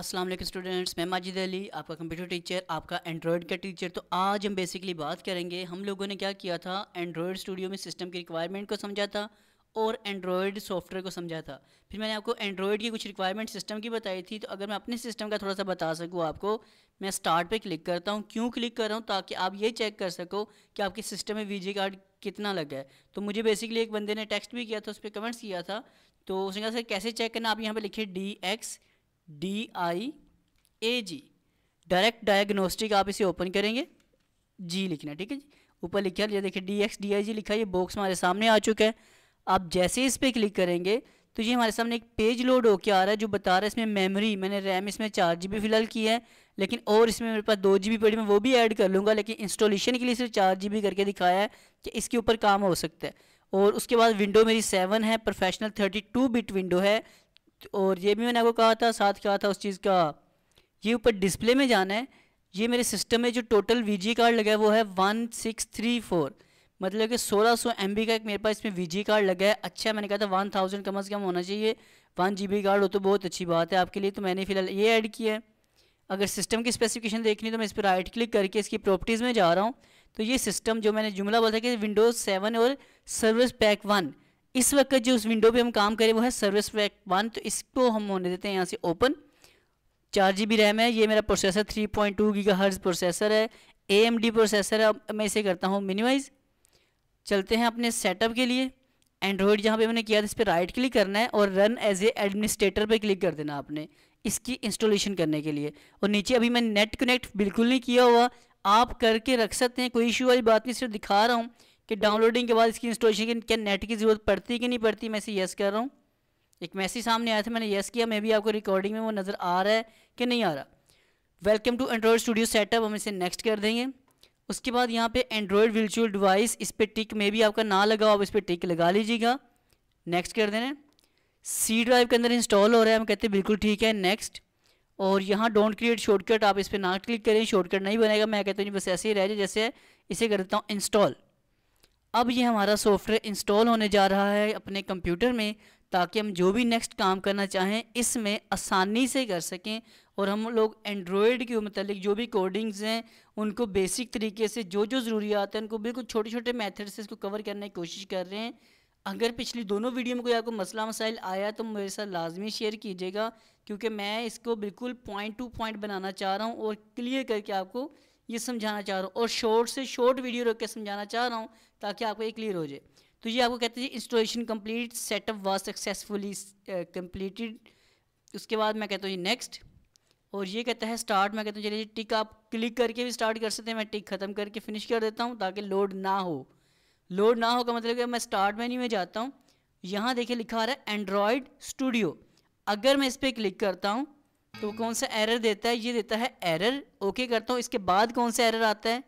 अस्सलाम वालेकुम स्टूडेंट्स मैं माजिद अली आपका कंप्यूटर टीचर आपका एंड्रॉयड का टीचर तो आज हम बेसिकली बात करेंगे हम लोगों ने क्या किया था एंड्रॉयड स्टूडियो में सिस्टम की रिक्वायरमेंट को समझा था और एंड्रॉयड सॉफ्टवेयर को समझा था फिर मैंने आपको एंड्रॉयड की कुछ रिक्वायरमेंट सिस्टम की बताई थी तो अगर मैं अपने सिस्टम का थोड़ा सा बता सकूँ आपको मैं स्टार्ट पर क्लिक करता हूँ क्यों क्लिक कर रहा हूँ ताकि आप ये चेक कर सको कि आपके सिस्टम में वीजे कार्ड कितना लगा है तो मुझे बेसिकली एक बंदे ने टेक्स्ट भी किया था उस पर कमेंट्स किया था तो उसने कहा सर कैसे चेक करना आप यहाँ पर लिखे D X D I A G direct diagnostic आप इसे ओपन करेंगे जी लिखना ठीक है जी ऊपर लिखा ये देखिए D X D I G लिखा ये बॉक्स हमारे सामने आ चुका है आप जैसे इस पर क्लिक करेंगे तो ये हमारे सामने एक पेज लोड होकर आ रहा है जो बता रहा है इसमें मेमोरी मैंने रैम इसमें चार जी बी फिलहाल की है लेकिन और इसमें मेरे पास दो जी बी पड़ी मैं वो भी ऐड कर लूँगा लेकिन इंस्टॉलेशन के लिए सिर्फ चार जी बी करके दिखाया है कि इसके ऊपर काम हो सकता है और उसके बाद विंडो मेरी सेवन है professional thirty two bit window है और ये भी मैंने आपको कहा था साथ कहा था उस चीज़ का ये ऊपर डिस्प्ले में जाना है ये मेरे सिस्टम में जो टोटल वी कार्ड लगा है वो है वन सिक्स थ्री फोर मतलब कि सोलह सौ एम का एक मेरे पास इसमें वी कार्ड लगा है अच्छा मैंने कहा था वन थाउजेंड कम अज़ कम होना चाहिए वन जी कार्ड हो तो बहुत अच्छी बात है आपके लिए तो मैंने फ़िलहाल ये ऐड किया है अगर सिस्टम की स्पेसिफिकेशन देखनी तो मैं इस पर राइट क्लिक करके इसकी प्रॉपर्टीज़ में जा रहा हूँ तो ये सिस्टम जो मैंने जुमला बोला था कि विंडोज़ सेवन और सर्विस पैक वन इस वक्त जो उस विंडो पे हम काम करें वो है सर्विस पैक वन तो इसको हम होने देते हैं यहाँ से ओपन चार जी बी रैम है ये मेरा processor three point two giga hertz processor है ए एम डी प्रोसेसर है अब मैं इसे करता हूँ मिनिमाइज चलते हैं अपने सेटअप के लिए एंड्रॉयड जहाँ पे मैंने किया था इस पर राइट क्लिक करना है और रन एज ए एडमिनिस्ट्रेटर पे क्लिक कर देना आपने इसकी इंस्टॉलेशन करने के लिए और नीचे अभी मैंने नेट कनेक्ट बिल्कुल नहीं किया हुआ आप करके रख सकते हैं कोई इशू वाली बात नहीं सिर्फ दिखा रहा हूँ कि डाउनलोडिंग के बाद इसकी इंस्टॉलेशन क्या नेट की ज़रूरत पड़ती कि नहीं पड़ती मैं इसे येस कर रहा हूँ एक मैसेज सामने आया था मैंने येस किया मे भी आपको रिकॉर्डिंग में वो नज़र आ रहा है कि नहीं आ रहा welcome to Android studio setup हम इसे नेक्स्ट कर देंगे उसके बाद यहाँ पे एंड्रॉयड वर्चुअल डिवाइस इस पर टिक में भी आपका ना लगाओ आप इस पर टिक लगा लीजिएगा नेक्स्ट कर देना सी ड्राइव के अंदर इंस्टॉल हो रहा है हम कहते हैं बिल्कुल ठीक है नेक्स्ट और यहाँ डोंट क्रिएट शॉर्टकट आप इस पर ना क्लिक करें शॉर्टकट नहीं बनेगा मैं कहता हूँ बस ऐसे ही रह जाए जैसे इसे कर देता हूँ इंस्टॉल अब ये हमारा सॉफ्टवेयर इंस्टॉल होने जा रहा है अपने कंप्यूटर में ताकि हम जो भी नेक्स्ट काम करना चाहें इसमें आसानी से कर सकें और हम लोग एंड्रॉयड के मतलब जो भी कोडिंग्स हैं उनको बेसिक तरीके से जो जो ज़रूरियात हैं उनको बिल्कुल छोटे छोटे मेथड से इसको कवर करने की कोशिश कर रहे हैं अगर पिछली दोनों वीडियो में कोई आपको मसला मसाइल आया तो मेरे साथ लाजमी शेयर कीजिएगा क्योंकि मैं इसको बिल्कुल पॉइंट टू पॉइंट बनाना चाह रहा हूँ और क्लियर करके आपको ये समझाना चाह रहा हूँ और शॉर्ट से शॉर्ट वीडियो रख के समझाना चाह रहा हूँ ताकि आपको ये क्लियर हो जाए तो ये आपको कहते हैं installation complete setup was successfully completed उसके बाद मैं कहता हूँ जी नेक्स्ट और ये कहता है स्टार्ट मैं कहता हूँ चलिए टिक आप क्लिक करके भी स्टार्ट कर सकते हैं मैं टिक ख़त्म करके फिनिश कर देता हूँ ताकि लोड ना हो लोड ना हो का मतलब कि मैं स्टार्ट मेन्यू में जाता हूँ यहाँ देखिए लिखा आ रहा है एंड्रॉयड स्टूडियो अगर मैं इस पर क्लिक करता हूँ तो कौन सा एरर देता है ये देता है एरर ओके करता हूं इसके बाद कौन सा एरर आता है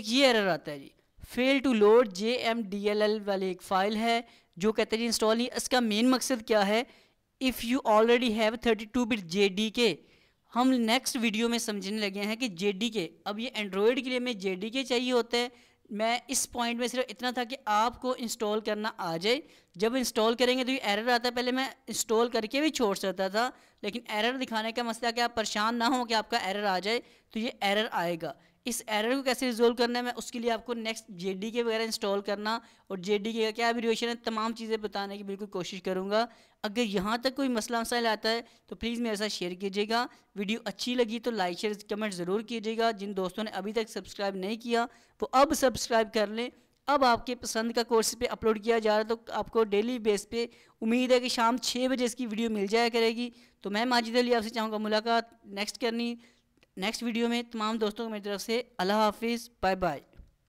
एक ये एरर आता है जी fail to load J M D L L वाली एक फ़ाइल है जो कहते हैं जी इंस्टॉल नहीं इसका मेन मकसद क्या है if you already have thirty two bit J D K हम नेक्स्ट वीडियो में समझने लगे हैं कि जे डी के अब ये एंड्रॉयड के लिए हमें जे डी के चाहिए होता है मैं इस पॉइंट में सिर्फ इतना था कि आपको इंस्टॉल करना आ जाए जब इंस्टॉल करेंगे तो ये एरर आता है पहले मैं इंस्टॉल करके भी छोड़ सकता था लेकिन एरर दिखाने का मसला कि आप परेशान ना हो कि आपका एरर आ जाए तो ये एरर आएगा इस एरर को कैसे रिजोल्व करना है मैं उसके लिए आपको नेक्स्ट जे डी के वगैरह इंस्टॉल करना और जे डी के का क्या वेरिएशन है तमाम चीज़ें बताने की बिल्कुल कोशिश करूँगा अगर यहाँ तक कोई मसला मसाइल आता है तो प्लीज़ मेरे साथ शेयर कीजिएगा वीडियो अच्छी लगी तो लाइक शेयर कमेंट ज़रूर कीजिएगा जिन दोस्तों ने अभी तक सब्सक्राइब नहीं किया वो अब सब्सक्राइब कर लें अब आपके पसंद का कोर्स पे अपलोड किया जा रहा है तो आपको डेली बेस पे उम्मीद है कि शाम छः बजे इसकी वीडियो मिल जाया करेगी तो मैं माजिद अली आपसे चाहूँगा मुलाकात नेक्स्ट करनी नेक्स्ट वीडियो में तमाम दोस्तों को मेरी तरफ से अल्लाह हाफिज़ बाय बाय